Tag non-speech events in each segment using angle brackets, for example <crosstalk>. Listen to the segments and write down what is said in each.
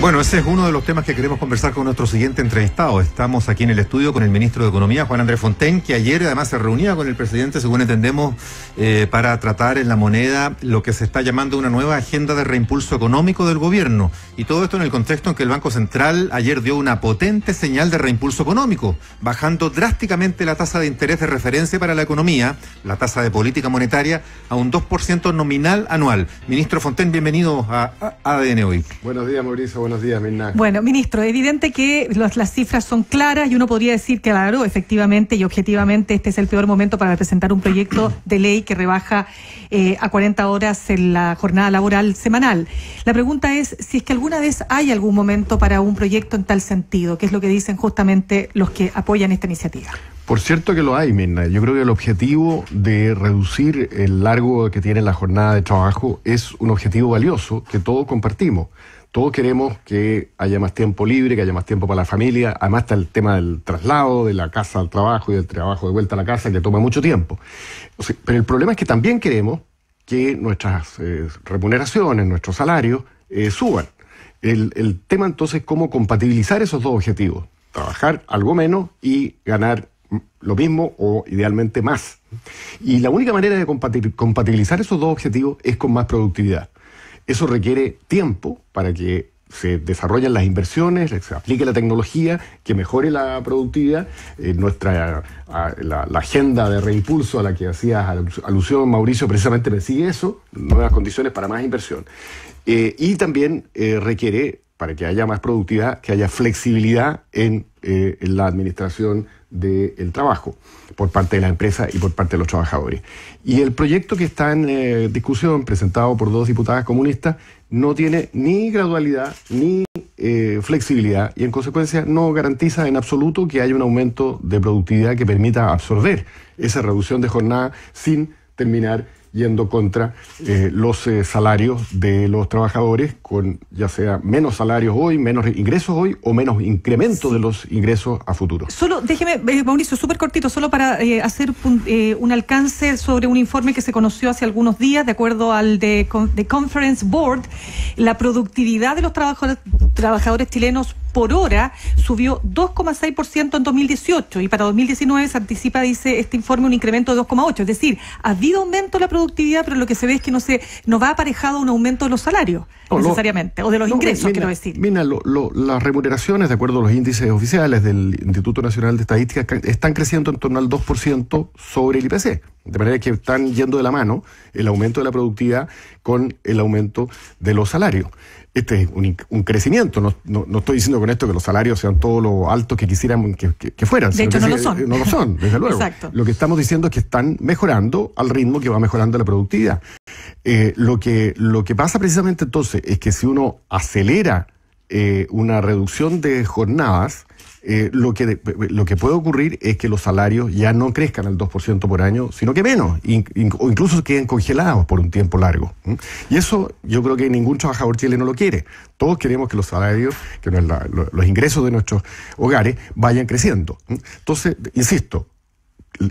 Bueno, ese es uno de los temas que queremos conversar con nuestro siguiente entrevistado. Estamos aquí en el estudio con el ministro de Economía, Juan Andrés Fonten, que ayer además se reunía con el presidente, según entendemos, eh, para tratar en la moneda lo que se está llamando una nueva agenda de reimpulso económico del gobierno. Y todo esto en el contexto en que el Banco Central ayer dio una potente señal de reimpulso económico, bajando drásticamente la tasa de interés de referencia para la economía, la tasa de política monetaria, a un 2% nominal anual. Ministro Fonten, bienvenido a ADN hoy. Buenos días, Mauricio. Buenos días, Mirna. Bueno, ministro, evidente que las cifras son claras y uno podría decir que, claro, efectivamente y objetivamente este es el peor momento para presentar un proyecto de ley que rebaja eh, a 40 horas en la jornada laboral semanal. La pregunta es si es que alguna vez hay algún momento para un proyecto en tal sentido, que es lo que dicen justamente los que apoyan esta iniciativa. Por cierto que lo hay, Mirna. Yo creo que el objetivo de reducir el largo que tiene la jornada de trabajo es un objetivo valioso que todos compartimos. Todos queremos que haya más tiempo libre, que haya más tiempo para la familia. Además está el tema del traslado, de la casa al trabajo y del trabajo de vuelta a la casa, que toma mucho tiempo. pero el problema es que también queremos que nuestras eh, remuneraciones, nuestros salarios eh, suban. El, el tema entonces es cómo compatibilizar esos dos objetivos. Trabajar algo menos y ganar lo mismo o idealmente más. Y la única manera de compatibilizar esos dos objetivos es con más productividad. Eso requiere tiempo para que se desarrollen las inversiones, se aplique la tecnología, que mejore la productividad. Eh, nuestra ah, la, agenda de reimpulso a la que hacías alusión, Mauricio, precisamente me sigue eso, nuevas condiciones para más inversión. Eh, y también eh, requiere para que haya más productividad, que haya flexibilidad eh, en, la administración del trabajo por parte de la empresa y por parte de los trabajadores. Y el proyecto que está en eh, discusión, presentado por dos diputadas comunistas, no tiene ni gradualidad ni eh, flexibilidad y en consecuencia no garantiza en absoluto que haya un aumento de productividad que permita absorber esa reducción de jornada sin terminar yendo contra eh, los eh, salarios de los trabajadores, con ya sea menos salarios hoy, menos ingresos hoy o menos incremento de los ingresos a futuro. Solo, déjeme, eh, Mauricio, súper cortito, solo para hacer un, alcance sobre un informe que se conoció hace algunos días, de acuerdo al de, de Conference Board, la productividad de los trabajadores, trabajadores chilenos por hora subió 2,6% en 2018 y para 2019 se anticipa, dice este informe, un incremento de 2,8%. Es decir, ha habido aumento de la productividad, pero lo que se ve es que no se no va aparejado un aumento de los salarios necesariamente, o de los ingresos, que quiero decir. Mira, las remuneraciones, de acuerdo a los índices oficiales del Instituto Nacional de Estadística, están creciendo en torno al 2% sobre el IPC. De manera que están yendo de la mano el aumento de la productividad con el aumento de los salarios este es un, crecimiento. No, estoy diciendo con esto que los salarios sean todos lo altos que quisieran que, fueran. De hecho, no lo son. No lo son, desde luego. Lo que estamos diciendo es que están mejorando al ritmo que va mejorando la productividad. Eh, lo, que, lo que pasa precisamente entonces es que si uno acelera eh, una reducción de jornadas, eh, lo, que, lo que puede ocurrir es que los salarios ya no crezcan al 2% por año, sino que menos, o incluso queden congelados por un tiempo largo. Y eso yo creo que ningún trabajador chileno lo quiere. Todos queremos que los salarios, que los, ingresos de nuestros hogares vayan creciendo. Entonces, insisto,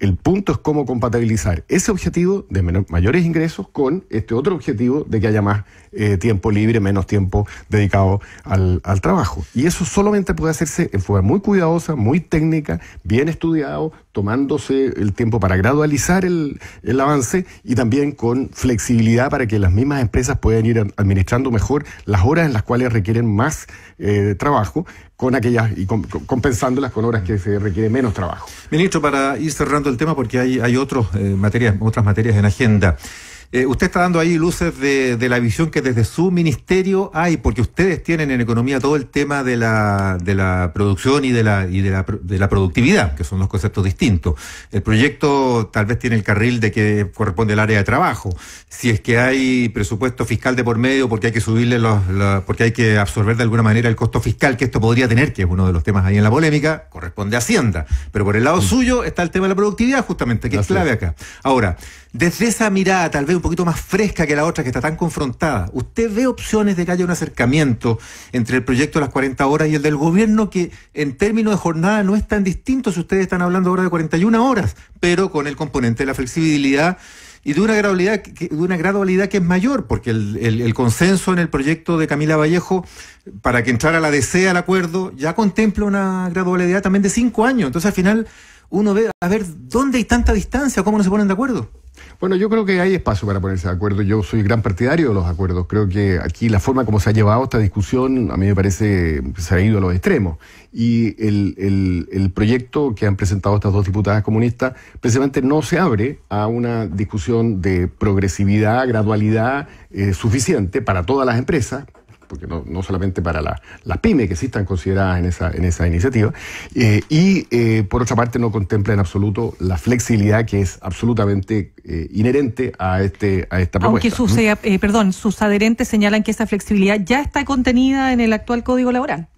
el punto es cómo compatibilizar ese objetivo de mayores ingresos con este otro objetivo de que haya más eh, tiempo libre, menos tiempo dedicado al, al, trabajo. Y eso solamente puede hacerse en forma muy cuidadosa, muy técnica, bien estudiado, tomándose el tiempo para gradualizar el, avance y también con flexibilidad para que las mismas empresas puedan ir administrando mejor las horas en las cuales requieren más eh, trabajo con aquellas y compensándolas con horas que se requiere menos trabajo. Ministro, para ir cerrando el tema porque hay, hay otros, eh, otras materias en agenda. Eh, usted está dando ahí luces de, la visión que desde su ministerio hay, porque ustedes tienen en economía todo el tema de la, producción y, de la, de, la, productividad, que son dos conceptos distintos. El proyecto tal vez tiene el carril de que corresponde al área de trabajo. Si es que hay presupuesto fiscal de por medio, porque hay que subirle los, porque hay que absorber de alguna manera el costo fiscal que esto podría tener, que es uno de los temas ahí en la polémica, corresponde a Hacienda. Pero por el lado mm. suyo está el tema de la productividad, justamente, que es clave acá. Ahora, desde esa mirada, tal vez poquito más fresca que la otra, que está tan confrontada. ¿Usted ve opciones de que haya un acercamiento entre el proyecto de las 40 horas y el del gobierno que en términos de jornada no es tan distinto si ustedes están hablando ahora de 41 horas, pero con el componente de la flexibilidad? y de una gradualidad que, de una gradualidad que es mayor, porque el, el, el, consenso en el proyecto de Camila Vallejo para que entrara la DC al acuerdo ya contempla una gradualidad también de cinco años. Entonces al final uno ve a ver dónde hay tanta distancia, cómo no se ponen de acuerdo. Bueno, yo creo que hay espacio para ponerse de acuerdo. Yo soy gran partidario de los acuerdos. Creo que aquí la forma como se ha llevado esta discusión a mí me parece que se ha ido a los extremos. Y el, el, proyecto que han presentado estas dos diputadas comunistas precisamente no se abre a una discusión de progresividad, gradualidad eh, suficiente para todas las empresas, porque no, solamente para las pymes que sí están consideradas en esa, en esa iniciativa, eh, y eh, por otra parte no contempla en absoluto la flexibilidad que es absolutamente eh, inherente a, este, a esta propuesta. Aunque perdón, sus adherentes señalan que esa flexibilidad ya está contenida en el actual Código Laboral.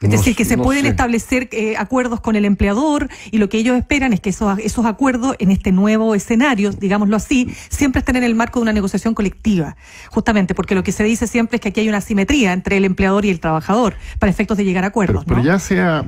Es decir, que se pueden establecer eh, acuerdos con el empleador y lo que ellos esperan es que esos, acuerdos en este nuevo escenario, digámoslo así, siempre estén en el marco de una negociación colectiva. Justamente porque lo que se dice siempre es que aquí hay una asimetría entre el empleador y el trabajador para efectos de llegar a acuerdos. Pero, ya sea,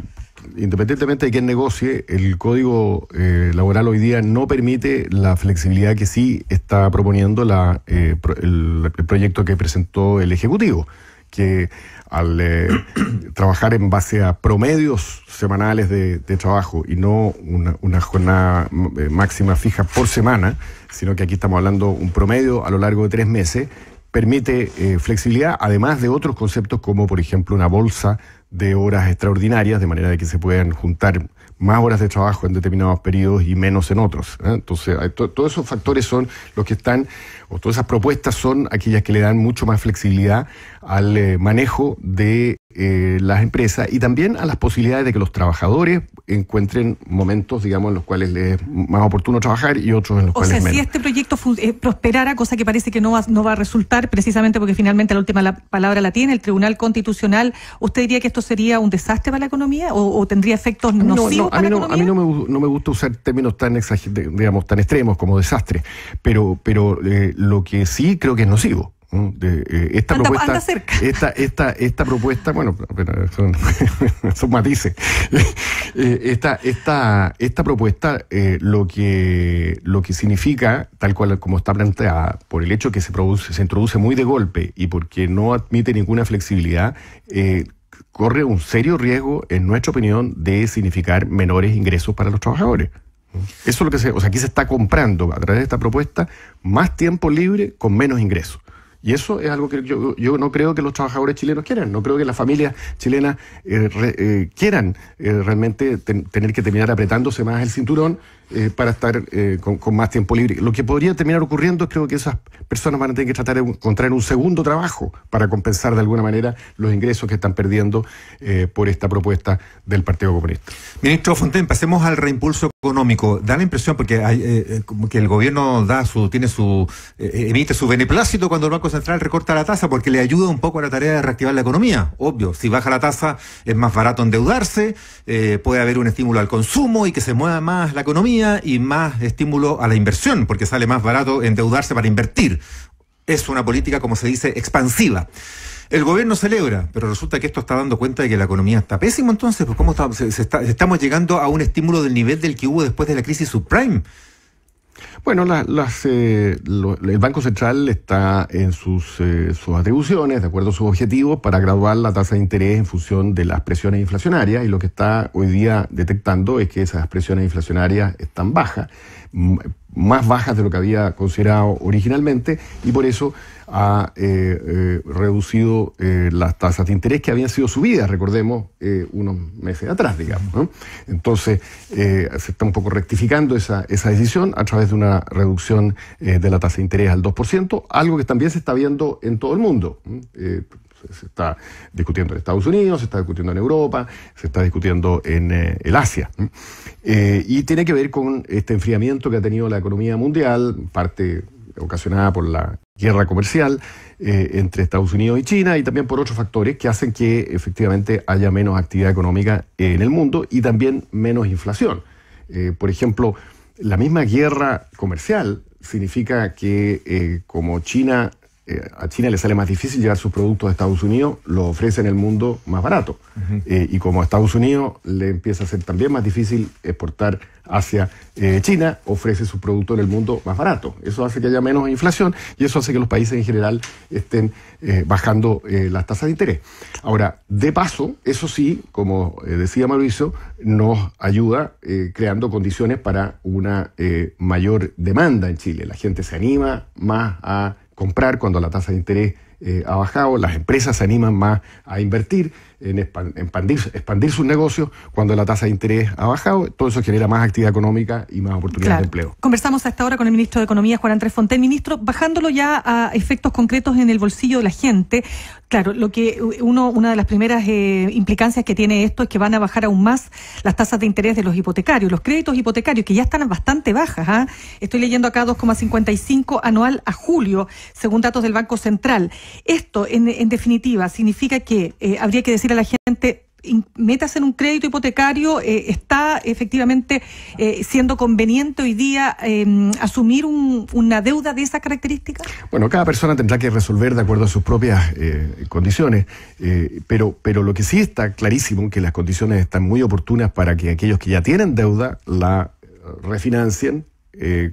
independientemente de quién negocie, el código eh, laboral hoy día no permite la flexibilidad que sí está proponiendo eh, el proyecto que presentó el Ejecutivo que al eh, <clears throat> trabajar en base a promedios semanales de, trabajo y no una, jornada eh, máxima fija por semana, sino que aquí estamos hablando un promedio a lo largo de tres meses, permite eh, flexibilidad, además de otros conceptos como, por ejemplo, una bolsa de horas extraordinarias, de manera de que se puedan juntar más horas de trabajo en determinados periodos y menos en otros. ¿eh? Entonces, todos esos factores son los que están, o todas esas propuestas son aquellas que le dan mucho más flexibilidad al eh, manejo de eh, las empresas y también a las posibilidades de que los trabajadores encuentren momentos, digamos, en los cuales les es más oportuno trabajar y otros en los o sea, si este proyecto eh, prosperara, cosa que parece que no va, no va a resultar precisamente porque finalmente la última palabra la tiene el Tribunal Constitucional, ¿usted diría que esto sería un desastre para la economía o, tendría efectos nocivos a mí no, A mí no me, no me gusta usar términos tan, digamos, tan extremos como desastre, pero, pero eh, lo que sí creo que es nocivo eh, esta propuesta, cerca. <laughs> Esta, esta, esta propuesta, bueno, pero son, <laughs> matices. <laughs> Eh, esta, esta, esta propuesta eh, lo, que, lo que significa, tal cual como está planteada, por el hecho que se, produce, se introduce muy de golpe y porque no admite ninguna flexibilidad, corre un serio riesgo, en nuestra opinión, de significar menores ingresos para los trabajadores. Eso es lo que se, o sea, aquí se está comprando a través de esta propuesta más tiempo libre con menos ingresos. Y eso es algo que yo, no creo que los trabajadores chilenos quieran, no creo que las familias chilenas eh, eh, quieran eh, realmente tener que terminar apretándose más el cinturón eh, para estar eh, con, más tiempo libre. Lo que podría terminar ocurriendo es creo que esas personas van a tener que tratar de encontrar un segundo trabajo para compensar de alguna manera los ingresos que están perdiendo eh, por esta propuesta del Partido Comunista. Ministro Fontaine, pasemos al reimpulso económico. Da la impresión, porque hay, que el gobierno da su, tiene su, emite su beneplácito cuando el Banco Central recorta la tasa porque le ayuda un poco a la tarea de reactivar la economía. Obvio, si baja la tasa es más barato endeudarse, puede haber un estímulo al consumo y que se mueva más la economía y más estímulo a la inversión, porque sale más barato endeudarse para invertir. Es una política, como se dice, expansiva. El gobierno celebra, pero resulta que esto está dando cuenta de que la economía está pésima entonces, pues, ¿cómo estamos llegando a un estímulo del nivel del que hubo después de la crisis subprime. Bueno, las, eh, el Banco Central está en sus, eh, sus atribuciones, de acuerdo a sus objetivos, para graduar la tasa de interés en función de las presiones inflacionarias y lo que está hoy día detectando es que esas presiones inflacionarias están bajas más bajas de lo que había considerado originalmente y por eso ha eh, eh, reducido eh, las tasas de interés que habían sido subidas, recordemos, unos meses atrás, digamos. Entonces, se está un poco rectificando esa, esa, decisión a través de una reducción de la tasa de interés al 2%, algo que también se está viendo en todo el mundo. Se está discutiendo en Estados Unidos, se está discutiendo en Europa, se está discutiendo en el eh, Asia. Eh, y tiene que ver con este enfriamiento que ha tenido la economía mundial, parte ocasionada por la guerra comercial eh, entre Estados Unidos y China y también por otros factores que hacen que efectivamente haya menos actividad económica en el mundo y también menos inflación. por ejemplo, la misma guerra comercial significa que como China eh, a China le sale más difícil llegar sus productos a Estados Unidos, lo ofrece en el mundo más barato. Eh, y como a Estados Unidos le empieza a ser también más difícil exportar hacia eh, China, ofrece sus productos en el mundo más barato. Eso hace que haya menos inflación y eso hace que los países en general estén bajando las tasas de interés. Ahora, de paso, eso sí, como decía Mauricio, nos ayuda creando condiciones para una mayor demanda en Chile. La gente se anima más a comprar cuando la tasa de interés eh, ha bajado, las empresas se animan más a invertir en expandir, expandir sus negocios cuando la tasa de interés ha bajado. Todo eso genera más actividad económica y más oportunidades de empleo. Conversamos hasta ahora con el ministro de Economía, Juan Andrés Fontel. Ministro, bajándolo ya a efectos concretos en el bolsillo de la gente, claro, lo que uno, una de las primeras eh, implicancias que tiene esto es que van a bajar aún más las tasas de interés de los hipotecarios, los créditos hipotecarios, que ya están bastante bajas. ¿ah? Estoy leyendo acá 2,55 anual a julio, según datos del Banco Central. Esto, en, definitiva, significa que eh, habría que decir de la gente, metas en un crédito hipotecario, eh, está efectivamente eh, siendo conveniente hoy día em, asumir una deuda de esa característica? Bueno, cada persona tendrá que resolver de acuerdo a sus propias eh, condiciones, pero, pero lo que sí está clarísimo que las condiciones están muy oportunas para que aquellos que ya tienen deuda la refinancien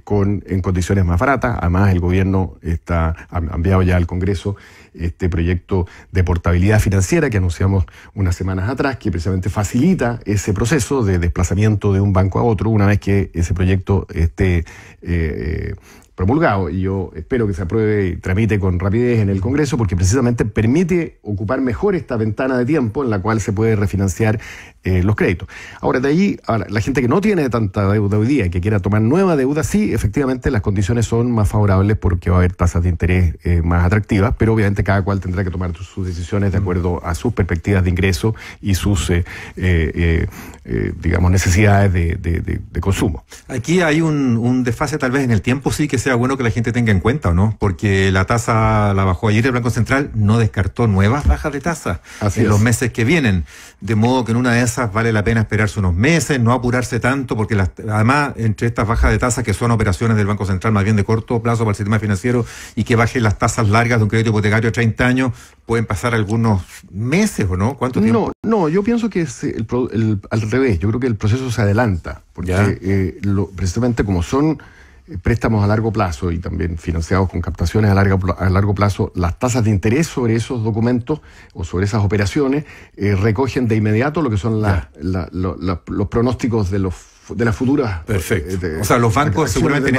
con, en condiciones más baratas. Además, el gobierno está, enviado ya al Congreso este proyecto de portabilidad financiera que anunciamos unas semanas atrás, que precisamente facilita ese proceso de desplazamiento de un banco a otro una vez que ese proyecto esté eh, promulgado y yo espero que se apruebe y tramite con rapidez en el Congreso porque precisamente permite ocupar mejor esta ventana de tiempo en la cual se puede refinanciar eh, los créditos. Ahora, de allí, la gente que no tiene tanta deuda hoy día y que quiera tomar nueva deuda, sí, efectivamente las condiciones son más favorables porque va a haber tasas de interés eh, más atractivas, pero obviamente cada cual tendrá que tomar sus decisiones de mm. acuerdo a sus perspectivas de ingreso y sus, eh, eh, eh, digamos, necesidades de, de, consumo. Aquí hay un, desfase tal vez en el tiempo, sí, que sea bueno que la gente tenga en cuenta, ¿no? Porque la tasa la bajó ayer el Banco Central, no descartó nuevas bajas de tasa en los meses que vienen. De modo que en una de esas vale la pena esperarse unos meses, no apurarse tanto, porque las, además entre estas bajas de tasas que son operaciones del Banco Central más bien de corto plazo para el sistema financiero y que bajen las tasas largas de un crédito hipotecario 30 años pueden pasar algunos meses o no? ¿Cuánto tiempo? No, no yo pienso que es al revés, yo creo que el proceso se adelanta, porque eh, lo, precisamente como son eh, préstamos a largo plazo y también financiados con captaciones a largo, a largo plazo, las tasas de interés sobre esos documentos o sobre esas operaciones eh, recogen de inmediato lo que son los pronósticos de los de la futura. Perfecto. Eh, o sea, los bancos seguramente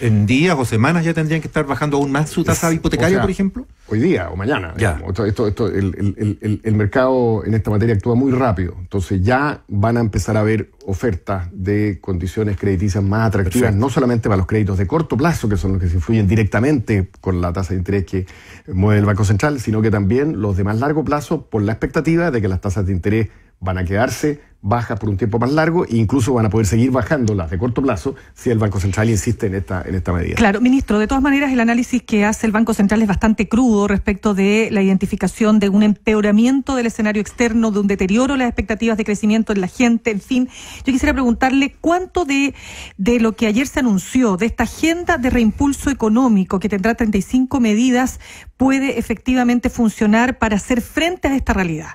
en, días o semanas ya tendrían que estar bajando aún más su tasa hipotecaria, por ejemplo. Hoy día o mañana. el, mercado en esta materia actúa muy rápido. Entonces ya van a empezar a haber ofertas de condiciones crediticias más atractivas, no solamente para los créditos de corto plazo, que son los que se influyen directamente con la tasa de interés que mueve el Banco Central, sino que también los de más largo plazo por la expectativa de que las tasas de interés van a quedarse bajas por un tiempo más largo e incluso van a poder seguir bajándolas de corto plazo si el Banco Central insiste en esta, en esta medida. Claro, ministro, de todas maneras el análisis que hace el Banco Central es bastante crudo respecto de la identificación de un empeoramiento del escenario externo, de un deterioro de las expectativas de crecimiento de la gente, en fin. Yo quisiera preguntarle cuánto de, de lo que ayer se anunció, de esta agenda de reimpulso económico que tendrá 35 medidas, puede efectivamente funcionar para hacer frente a esta realidad.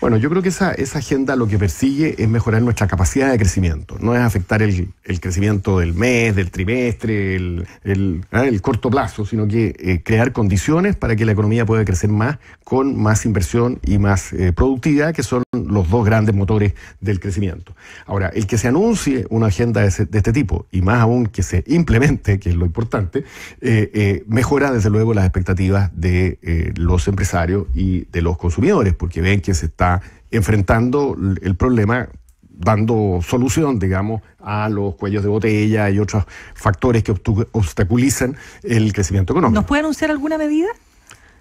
Bueno, yo creo que esa, esa agenda lo que persigue es mejorar nuestra capacidad de crecimiento, no es afectar el, crecimiento del mes, del trimestre, el, ah, corto plazo, sino que eh, crear condiciones para que la economía pueda crecer más con más inversión y más eh, productividad, que son los dos grandes motores del crecimiento. Ahora, el que se anuncie una agenda de, de este tipo, y más aún que se implemente, que es lo importante, eh, mejora desde luego las expectativas de los empresarios y de los consumidores, porque ven que se está enfrentando el problema dando solución, digamos, a los cuellos de botella y otros factores que obstaculizan el crecimiento económico. ¿Nos puede anunciar alguna medida?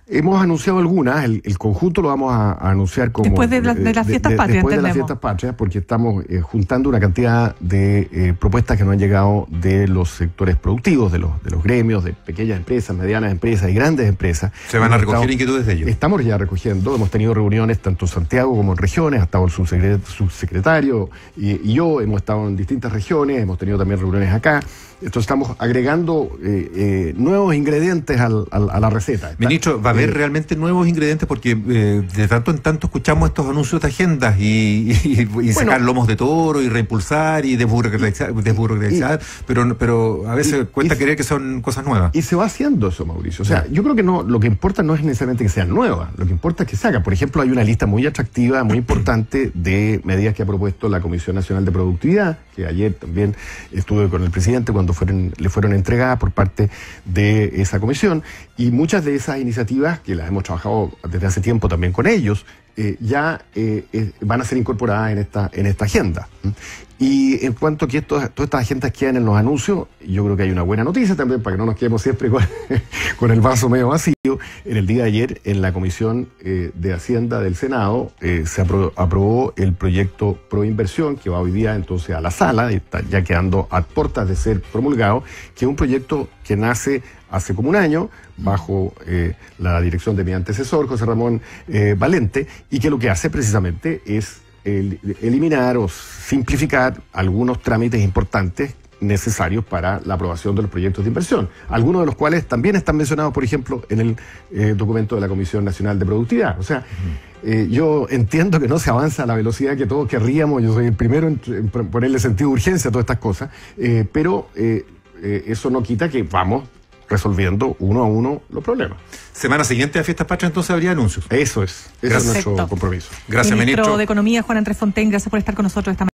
Hemos anunciado algunas, el, conjunto lo vamos a, anunciar como... Después de, las fiestas patrias, Después de las fiestas patrias, porque estamos eh, juntando una cantidad de eh, propuestas que nos han llegado de los sectores productivos, de los, gremios, de pequeñas empresas, medianas empresas y grandes empresas. ¿Se van a recoger inquietudes de ellos? Estamos ya recogiendo, hemos tenido reuniones tanto en Santiago como en regiones, ha estado el subsecretario, y yo, hemos estado en distintas regiones, hemos tenido también reuniones acá. Entonces estamos agregando eh, eh, nuevos ingredientes a la receta. Ministro, ¿va a haber eh, realmente nuevos ingredientes? Porque de tanto en tanto escuchamos estos anuncios de agendas y, sacar lomos de toro y reimpulsar y desburocratizar, pero, pero a veces cuenta querer que son cosas nuevas. Y se va haciendo eso, Mauricio. O sea, yo creo que no, lo que importa no es necesariamente que sean nuevas, lo que importa es que se Por ejemplo, hay una lista muy atractiva, muy importante de medidas que ha propuesto la Comisión Nacional de Productividad, que ayer también estuve con el presidente cuando le fueron entregadas por parte de esa comisión y muchas de esas iniciativas, que las hemos trabajado desde hace tiempo también con ellos, eh, ya eh, van a ser incorporadas en esta, en esta agenda. Y en cuanto a que todas estas agendas quedan en los anuncios, yo creo que hay una buena noticia también, para que no nos quedemos siempre con, <laughs> el vaso medio vacío. En el día de ayer, en la Comisión eh, de Hacienda del Senado, se aprobó el proyecto Proinversión, que va hoy día entonces a la sala, ya quedando a puertas de ser promulgado, que es un proyecto que nace hace como un año, bajo eh, la dirección de mi antecesor, José Ramón eh, Valente, y que lo que hace precisamente es eliminar o simplificar algunos trámites importantes necesarios para la aprobación de los proyectos de inversión, algunos de los cuales también están mencionados, por ejemplo, en el eh, documento de la Comisión Nacional de Productividad. O sea, yo entiendo que no se avanza a la velocidad que todos querríamos, yo soy el primero en, ponerle sentido de urgencia a todas estas cosas, pero eso no quita que vamos resolviendo uno a uno los problemas. Semana siguiente a Fiestas Patrias entonces habría anuncios. Eso es, ese es nuestro compromiso. Gracias, ministro. ministro de Economía, Juan Andrés Fontaine, gracias por estar con nosotros esta mañana.